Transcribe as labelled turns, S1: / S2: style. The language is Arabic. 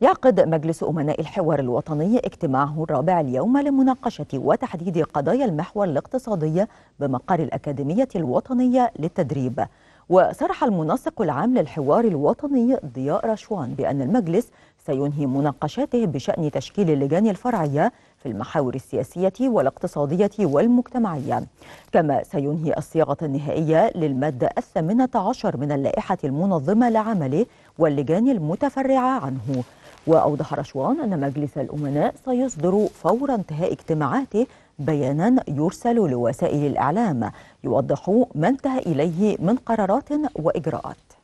S1: يعقد مجلس أمناء الحوار الوطني اجتماعه الرابع اليوم لمناقشة وتحديد قضايا المحور الاقتصادي بمقر الأكاديمية الوطنية للتدريب وصرح المنسق العام للحوار الوطني ضياء رشوان بأن المجلس سينهي مناقشاته بشأن تشكيل اللجان الفرعية في المحاور السياسية والاقتصادية والمجتمعية كما سينهي الصياغة النهائية للمادة الثامنة عشر من اللائحة المنظمة لعمله واللجان المتفرعة عنه وأوضح رشوان أن مجلس الأمناء سيصدر فور انتهاء اجتماعاته بيانا يرسل لوسائل الإعلام يوضح ما انتهى إليه من قرارات وإجراءات